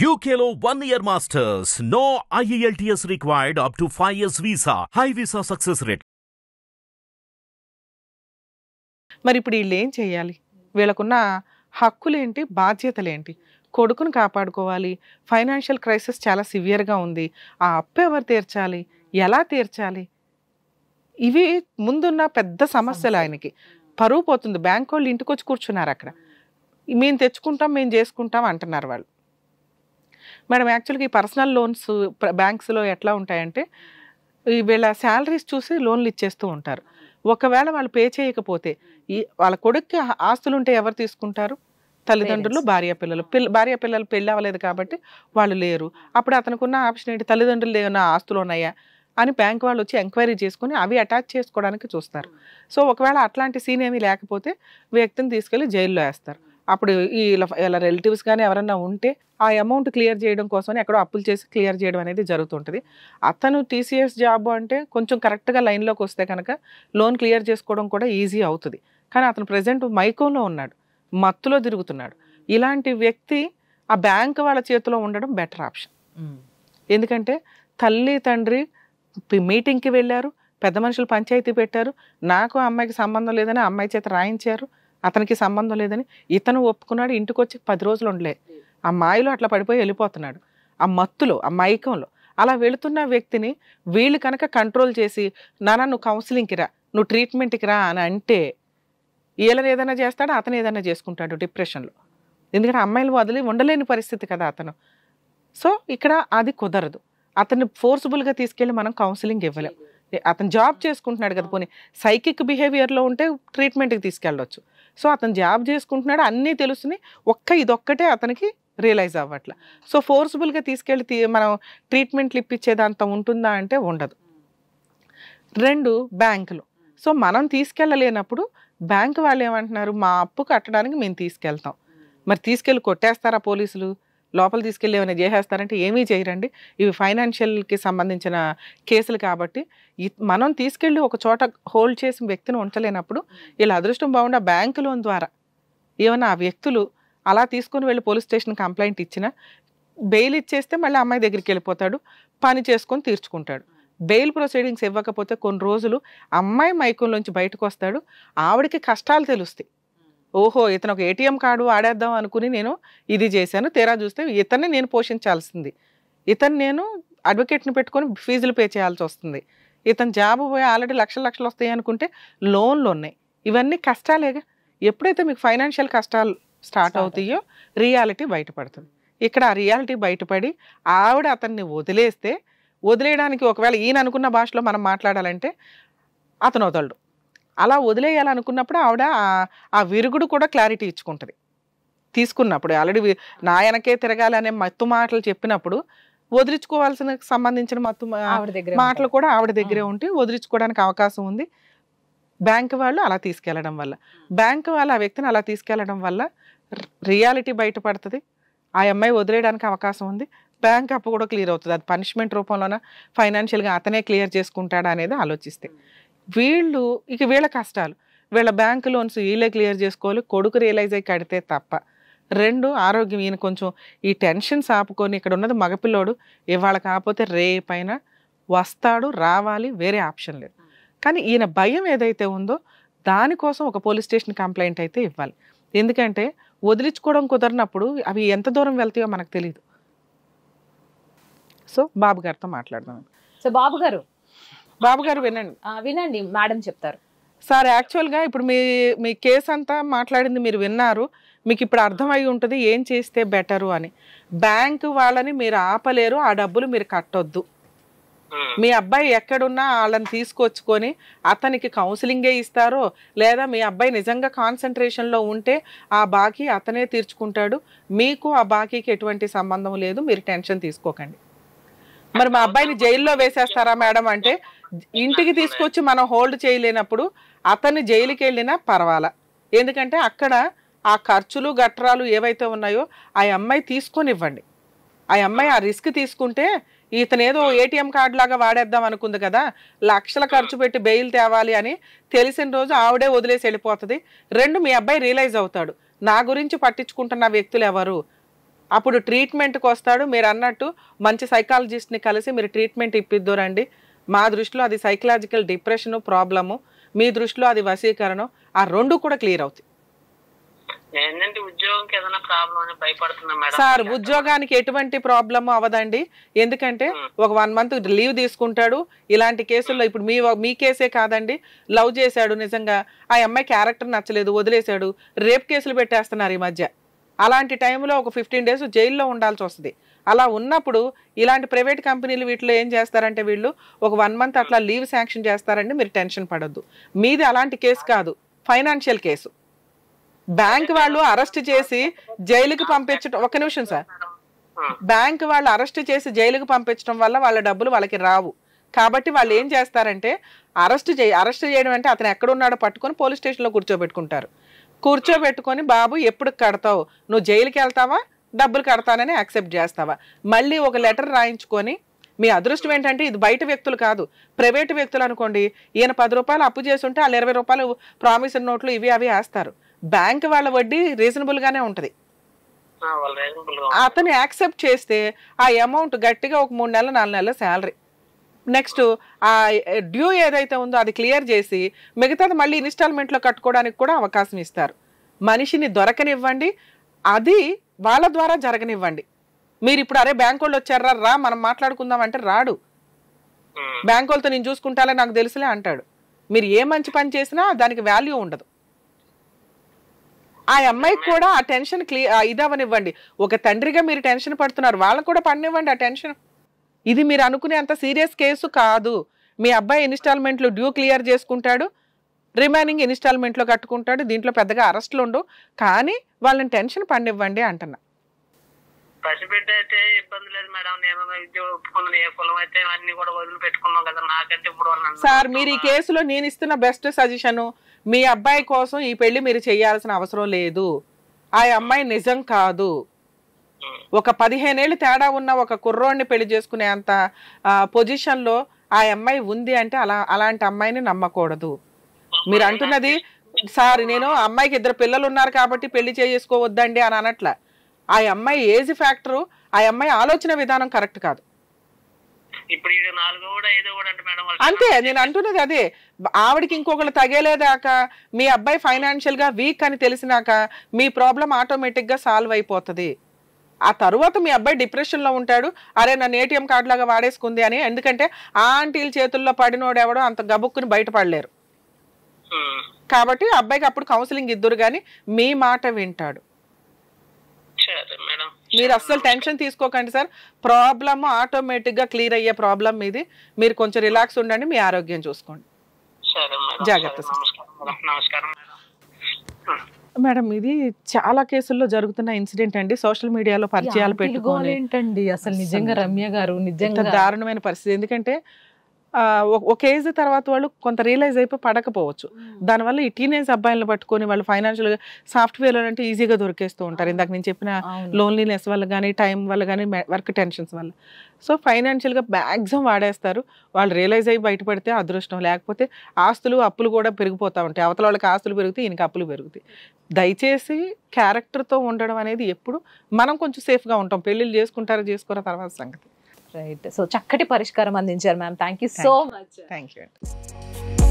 యూకేలో one year masters no IELTS required up to five years visa high visa success rate మరి ఇప్పుడు వీళ్ళు ఏం చేయాలి వీళ్ళకున్న హక్కులేంటి బాధ్యతలేంటి కొడుకును కాపాడుకోవాలి ఫైనాన్షియల్ క్రైసిస్ చాలా సివియర్గా ఉంది ఆ అప్పు ఎవరు తీర్చాలి ఎలా తీర్చాలి ఇవి ముందున్న పెద్ద సమస్యలు ఆయనకి పరువు పోతుంది బ్యాంక్ వాళ్ళు ఇంటికి వచ్చి కూర్చున్నారు అక్కడ మేము తెచ్చుకుంటాం మేము చేసుకుంటాం అంటున్నారు వాళ్ళు మేడం యాక్చువల్గా ఈ పర్సనల్ లోన్స్ బ్యాంక్స్లో ఎట్లా ఉంటాయంటే వీళ్ళ శాలరీస్ చూసి లోన్లు ఇచ్చేస్తూ ఉంటారు ఒకవేళ వాళ్ళు పే చేయకపోతే ఈ వాళ్ళ కొడుక్కి ఆస్తులు ఉంటే ఎవరు తీసుకుంటారు తల్లిదండ్రులు భార్య పిల్లలు పిల్ల భార్య పిల్లలు పెళ్ళి అవ్వలేదు కాబట్టి వాళ్ళు లేరు అప్పుడు అతనికి ఉన్న ఆప్షన్ ఏంటి తల్లిదండ్రులు ఏమైనా ఆస్తులు ఉన్నాయా అని బ్యాంక్ వాళ్ళు వచ్చి ఎంక్వైరీ చేసుకుని అవి అటాచ్ చేసుకోవడానికి చూస్తారు సో ఒకవేళ అట్లాంటి సీన్ ఏమీ లేకపోతే వ్యక్తిని తీసుకెళ్ళి జైల్లో వేస్తారు అప్పుడు ఈ వీళ్ళ రిలేటివ్స్ కానీ ఎవరన్నా ఉంటే ఆ అమౌంట్ క్లియర్ చేయడం కోసమని ఎక్కడో అప్పులు చేసి క్లియర్ చేయడం అనేది జరుగుతుంటుంది అతను టీసీఎస్ జాబ్ అంటే కొంచెం కరెక్ట్గా లైన్లోకి వస్తే కనుక లోన్ క్లియర్ చేసుకోవడం కూడా ఈజీ అవుతుంది కానీ అతను ప్రజెంట్ మైకోలో ఉన్నాడు మత్తులో తిరుగుతున్నాడు ఇలాంటి వ్యక్తి ఆ బ్యాంక్ వాళ్ళ చేతిలో ఉండడం బెటర్ ఆప్షన్ ఎందుకంటే తల్లి తండ్రి మీటింగ్కి వెళ్ళారు పెద్ద మనుషులు పంచాయతీ పెట్టారు నాకు అమ్మాయికి సంబంధం లేదని అమ్మాయి చేత రాయించారు అతనికి సంబంధం లేదని ఇతను ఒప్పుకున్నాడు ఇంటికి వచ్చి పది రోజులు ఉండలే ఆ మాయలో అట్లా పడిపోయి వెళ్ళిపోతున్నాడు ఆ మత్తులో ఆ మైకంలో అలా వెళుతున్న వ్యక్తిని వీళ్ళు కనుక కంట్రోల్ చేసి నానా నువ్వు కౌన్సిలింగ్కి రా నువ్వు ట్రీట్మెంట్కి రా అని అంటే వీళ్ళని ఏదైనా చేస్తాడు అతను ఏదైనా చేసుకుంటాడు డిప్రెషన్లో ఎందుకంటే అమ్మాయిలు వదిలి ఉండలేని పరిస్థితి కదా అతను సో ఇక్కడ అది కుదరదు అతన్ని ఫోర్స్ఫుల్గా తీసుకెళ్ళి మనం కౌన్సిలింగ్ ఇవ్వలేం అతను జాబ్ చేసుకుంటున్నాడు కదా పోనీ సైకిక్ బిహేవియర్లో ఉంటే ట్రీట్మెంట్కి తీసుకెళ్ళవచ్చు సో అతను జాబ్ చేసుకుంటున్నాడు అన్నీ తెలుస్తున్నాయి ఒక్క ఇదొక్కటే అతనికి రియలైజ్ అవ్వట్లా సో ఫోర్స్ఫుల్గా తీసుకెళ్ళి మనం ట్రీట్మెంట్లు ఇప్పించేదంత ఉంటుందా అంటే ఉండదు రెండు బ్యాంకులు సో మనం తీసుకెళ్ళలేనప్పుడు బ్యాంకు వాళ్ళు ఏమంటున్నారు మా అప్పు కట్టడానికి మేము తీసుకెళ్తాం మరి తీసుకెళ్ళి కొట్టేస్తారా పోలీసులు లోపల తీసుకెళ్ళి ఏమైనా చేసేస్తారంటే ఏమీ చేయరండి ఇవి ఫైనాన్షియల్కి సంబంధించిన కేసులు కాబట్టి మనం తీసుకెళ్ళి ఒక చోట హోల్డ్ చేసిన వ్యక్తిని ఉంచలేనప్పుడు వీళ్ళ అదృష్టం బాగుండా బ్యాంకు లోన్ ద్వారా ఏమైనా ఆ వ్యక్తులు అలా తీసుకుని వెళ్ళి పోలీస్ స్టేషన్ కంప్లైంట్ ఇచ్చిన బెయిల్ ఇచ్చేస్తే మళ్ళీ అమ్మాయి దగ్గరికి వెళ్ళిపోతాడు పని చేసుకొని తీర్చుకుంటాడు బెయిల్ ప్రొసీడింగ్స్ ఇవ్వకపోతే కొన్ని రోజులు అమ్మాయి నుంచి బయటకు వస్తాడు ఆవిడకి కష్టాలు తెలుస్తాయి ఓహో ఇతను ఒక ఏటీఎం కార్డు ఆడేద్దాం అనుకుని నేను ఇది చేశాను తీరా చూస్తే ఇతన్ని నేను పోషించాల్సింది ఇతను నేను అడ్వకేట్ని పెట్టుకొని ఫీజులు పే చేయాల్సి వస్తుంది ఇతను జాబ్ పోయి ఆల్రెడీ లక్షల లక్షలు వస్తాయి అనుకుంటే లోన్లు ఉన్నాయి ఇవన్నీ కష్టాలేగా ఎప్పుడైతే మీకు ఫైనాన్షియల్ కష్టాలు స్టార్ట్ అవుతాయో రియాలిటీ బయటపడుతుంది ఇక్కడ ఆ రియాలిటీ బయటపడి ఆవిడ అతన్ని వదిలేస్తే వదిలేయడానికి ఒకవేళ ఈయన అనుకున్న భాషలో మనం మాట్లాడాలంటే అతను వదలడు అలా వదిలేయాలనుకున్నప్పుడు ఆవిడ ఆ విరుగుడు కూడా క్లారిటీ ఇచ్చుకుంటుంది తీసుకున్నప్పుడు ఆల్రెడీ నా వెనకే తిరగాలనే మత్తు మాటలు చెప్పినప్పుడు వదిలించుకోవాల్సిన సంబంధించిన మత్తు మాటలు కూడా ఆవిడ దగ్గరే ఉంటే వదిలించుకోవడానికి అవకాశం ఉంది బ్యాంక్ వాళ్ళు అలా తీసుకెళ్లడం వల్ల బ్యాంక్ వాళ్ళు ఆ వ్యక్తిని అలా తీసుకెళ్లడం వల్ల రియాలిటీ బయటపడుతుంది ఆ అమ్మాయి వదిలేయడానికి అవకాశం ఉంది బ్యాంక్ అప్పు కూడా క్లియర్ అవుతుంది అది పనిష్మెంట్ రూపంలోన ఫైనాన్షియల్గా అతనే క్లియర్ చేసుకుంటాడా అనేది ఆలోచిస్తే వీళ్ళు ఇక వీళ్ళ కష్టాలు వీళ్ళ బ్యాంక్ లోన్స్ వీళ్ళే క్లియర్ చేసుకోవాలి కొడుకు రియలైజ్ అయ్యి కడితే తప్ప రెండు ఆరోగ్యం ఈయన కొంచెం ఈ టెన్షన్స్ ఆపుకొని ఇక్కడ ఉన్నది మగపిల్లోడు ఇవాళ కాకపోతే రేపైన వస్తాడు రావాలి వేరే ఆప్షన్ లేదు కానీ ఈయన భయం ఏదైతే ఉందో దానికోసం ఒక పోలీస్ స్టేషన్ కంప్లైంట్ అయితే ఇవ్వాలి ఎందుకంటే వదిలించుకోవడం కుదరినప్పుడు అవి ఎంత దూరం వెళ్తాయో మనకు తెలియదు సో బాబు గారితో మాట్లాడదాం సో బాబు గారు బాబు గారు వినండి వినండి మేడం చెప్తారు సార్ యాక్చువల్గా ఇప్పుడు మీ మీ కేసు అంతా మాట్లాడింది మీరు విన్నారు మీకు ఇప్పుడు అర్థమై ఉంటుంది ఏం చేస్తే బెటరు అని బ్యాంకు వాళ్ళని మీరు ఆపలేరు ఆ డబ్బులు మీరు కట్టొద్దు మీ అబ్బాయి ఎక్కడున్నా వాళ్ళని తీసుకొచ్చుకొని అతనికి కౌన్సిలింగే ఇస్తారో లేదా మీ అబ్బాయి నిజంగా కాన్సన్ట్రేషన్లో ఉంటే ఆ బాకీ అతనే తీర్చుకుంటాడు మీకు ఆ బాకీకి ఎటువంటి సంబంధం లేదు మీరు టెన్షన్ తీసుకోకండి మరి మా అబ్బాయిని జైల్లో వేసేస్తారా మేడం అంటే ఇంటికి తీసుకొచ్చి మనం హోల్డ్ చేయలేనప్పుడు అతన్ని జైలుకి వెళ్ళినా పర్వాలా ఎందుకంటే అక్కడ ఆ ఖర్చులు గట్రాలు ఏవైతే ఉన్నాయో ఆ అమ్మాయి తీసుకొనివ్వండి ఆ అమ్మాయి ఆ రిస్క్ తీసుకుంటే ఇతనేదో ఏటీఎం కార్డు లాగా వాడేద్దాం అనుకుంది కదా లక్షల ఖర్చు పెట్టి బెయిల్ తేవాలి అని తెలిసిన రోజు ఆవిడే వదిలేసి వెళ్ళిపోతుంది రెండు మీ అబ్బాయి రియలైజ్ అవుతాడు నా గురించి పట్టించుకుంటున్న వ్యక్తులు ఎవరు అప్పుడు ట్రీట్మెంట్కి వస్తాడు మీరు అన్నట్టు మంచి సైకాలజిస్ట్ని కలిసి మీరు ట్రీట్మెంట్ ఇప్పిద్దురండి మా దృష్టిలో అది సైకలాజికల్ డిప్రెషన్ ప్రాబ్లము మీ దృష్టిలో అది వశీకరణం ఆ రెండు కూడా క్లియర్ అవుతాయి సార్ ఉద్యోగానికి ఎటువంటి ప్రాబ్లము అవదండి ఎందుకంటే ఒక వన్ మంత్ లీవ్ తీసుకుంటాడు ఇలాంటి కేసుల్లో ఇప్పుడు మీ మీ కేసే కాదండి లవ్ చేశాడు నిజంగా ఆ అమ్మాయి క్యారెక్టర్ నచ్చలేదు వదిలేశాడు రేప్ కేసులు పెట్టేస్తున్నారు ఈ మధ్య అలాంటి టైంలో ఒక ఫిఫ్టీన్ డేస్ జైల్లో ఉండాల్సి వస్తుంది అలా ఉన్నప్పుడు ఇలాంటి ప్రైవేట్ కంపెనీలు వీటిలో ఏం చేస్తారంటే వీళ్ళు ఒక వన్ మంత్ అట్లా లీవ్ శాంక్షన్ చేస్తారండి మీరు టెన్షన్ పడొద్దు మీది అలాంటి కేసు కాదు ఫైనాన్షియల్ కేసు బ్యాంక్ వాళ్ళు అరెస్ట్ చేసి జైలుకి పంపించడం ఒక్క నిమిషం సార్ బ్యాంక్ వాళ్ళు అరెస్ట్ చేసి జైలుకి పంపించడం వల్ల వాళ్ళ డబ్బులు వాళ్ళకి రావు కాబట్టి వాళ్ళు ఏం చేస్తారంటే అరెస్ట్ చేయి అరెస్ట్ చేయడం అంటే అతను ఎక్కడున్నాడో పట్టుకొని పోలీస్ స్టేషన్లో కూర్చోబెట్టుకుంటారు కూర్చోబెట్టుకొని బాబు ఎప్పుడు కడతావు నువ్వు జైలుకి వెళ్తావా డబ్బులు కడతానని యాక్సెప్ట్ చేస్తావా మళ్ళీ ఒక లెటర్ రాయించుకొని మీ అదృష్టం ఏంటంటే ఇది బయట వ్యక్తులు కాదు ప్రైవేట్ వ్యక్తులు అనుకోండి ఈయన పది రూపాయలు అప్పు చేస్తుంటే వాళ్ళు ఇరవై రూపాయలు ప్రామిసర్ నోట్లు ఇవి అవి వేస్తారు బ్యాంక్ వాళ్ళ వడ్డీ రీజనబుల్గానే ఉంటుంది అతను యాక్సెప్ట్ చేస్తే ఆ అమౌంట్ గట్టిగా ఒక మూడు నెలలు నాలుగు నెలల శాలరీ నెక్స్ట్ ఆ డ్యూ ఏదైతే ఉందో అది క్లియర్ చేసి మిగతాది మళ్ళీ ఇన్స్టాల్మెంట్లో కట్టుకోవడానికి కూడా అవకాశం ఇస్తారు మనిషిని దొరకనివ్వండి అది వాళ్ళ ద్వారా జరగనివ్వండి మీరు ఇప్పుడు అరే బ్యాంక్ వాళ్ళు వచ్చారా రా మనం మాట్లాడుకుందాం అంటే రాడు బ్యాంక్ వాళ్ళతో నేను చూసుకుంటాలే నాకు తెలుసులే అంటాడు మీరు ఏ మంచి పని చేసినా దానికి వాల్యూ ఉండదు ఆ అమ్మాయికి కూడా ఆ టెన్షన్ క్లియర్ ఇదవనివ్వండి ఒక తండ్రిగా మీరు టెన్షన్ పడుతున్నారు వాళ్ళకు కూడా పనివ్వండి ఆ టెన్షన్ ఇది మీరు అనుకునే అంత సీరియస్ కేసు కాదు మీ అబ్బాయి ఇన్స్టాల్మెంట్లు డ్యూ క్లియర్ చేసుకుంటాడు రిమైనింగ్ ఇన్స్టాల్మెంట్లో కట్టుకుంటాడు దీంట్లో పెద్దగా అరెస్ట్లు ఉండవు కానీ వాళ్ళని టెన్షన్ పండివ్వండి అంటున్నా పసిబిడ్డ అయితే ఇబ్బంది లేదు మేడం నేను ఒప్పుకున్నాను ఏ కులం అయితే అన్ని కూడా వదిలి పెట్టుకున్నాం కదా నాకంటే ఇప్పుడు సార్ మీరు ఈ కేసులో నేను ఇస్తున్న బెస్ట్ సజెషన్ మీ అబ్బాయి కోసం ఈ పెళ్లి మీరు చేయాల్సిన అవసరం లేదు ఆ అమ్మాయి నిజం కాదు ఒక పదిహేనేళ్ళు తేడా ఉన్న ఒక కుర్రోడిని పెళ్లి చేసుకునే అంత పొజిషన్లో ఆ అమ్మాయి ఉంది అంటే అలా అలాంటి అమ్మాయిని నమ్మకూడదు మీరు అంటున్నది సార్ నేను అమ్మాయికి ఇద్దరు పిల్లలు ఉన్నారు కాబట్టి పెళ్లి చేసుకోవద్దండి అని అనట్ల ఆ అమ్మాయి ఏజ్ ఫ్యాక్టరు ఆ అమ్మాయి ఆలోచన విధానం కరెక్ట్ కాదు అంతే నేను అంటున్నది అదే ఆవిడకి ఇంకొకళ్ళు తగేలేదాకా మీ అబ్బాయి ఫైనాన్షియల్ గా వీక్ అని తెలిసినాక మీ ప్రాబ్లం ఆటోమేటిక్ గా సాల్వ్ అయిపోతుంది ఆ తర్వాత మీ అబ్బాయి డిప్రెషన్లో ఉంటాడు అరే నన్ను ఏటీఎం కార్డు లాగా వాడేసుకుంది అని ఎందుకంటే ఆ ఆంటీల చేతుల్లో పడినోడు ఎవడో అంత గబుక్కుని బయటపడలేరు కాబట్టి అబ్బాయికి అప్పుడు కౌన్సిలింగ్ ఇద్దరు కానీ మీ మాట వింటాడు మీరు అస్సలు టెన్షన్ తీసుకోకండి సార్ ప్రాబ్లమ్ ఆటోమేటిక్గా క్లియర్ అయ్యే ప్రాబ్లం మీది మీరు కొంచెం రిలాక్స్ ఉండండి మీ ఆరోగ్యం చూసుకోండి జాగ్రత్త సార్ నమస్కారం మేడం ఇది చాలా కేసుల్లో జరుగుతున్న ఇన్సిడెంట్ అండి సోషల్ మీడియాలో పరిచయాలు పెట్టుకోవాలి అసలు నిజంగా రమ్య గారు నిజంగా దారుణమైన పరిస్థితి ఎందుకంటే ఒక ఏజ్ తర్వాత వాళ్ళు కొంత రియలైజ్ అయిపోయి పడకపోవచ్చు దానివల్ల ఈ టీనేజ్ అబ్బాయిలను పట్టుకొని వాళ్ళు ఫైనాన్షియల్గా సాఫ్ట్వేర్ అంటే ఈజీగా దొరికేస్తూ ఉంటారు ఇందాక నేను చెప్పిన లోన్లీనెస్ వల్ల కానీ టైం వల్ల కానీ వర్క్ టెన్షన్స్ వల్ల సో ఫైనాన్షియల్గా మ్యాక్సిమం వాడేస్తారు వాళ్ళు రియలైజ్ అయ్యి బయటపడితే అదృష్టం లేకపోతే ఆస్తులు అప్పులు కూడా పెరిగిపోతూ ఉంటాయి అవతల వాళ్ళకి ఆస్తులు పెరుగుతాయి ఈయనకి అప్పులు పెరుగుతాయి దయచేసి క్యారెక్టర్తో ఉండడం అనేది ఎప్పుడు మనం కొంచెం సేఫ్గా ఉంటాం పెళ్ళిళ్ళు చేసుకుంటారో చేసుకున్న తర్వాత సంగతి రైట్ సో చక్కటి పరిష్కారం అందించారు ma'am thank you so much thank you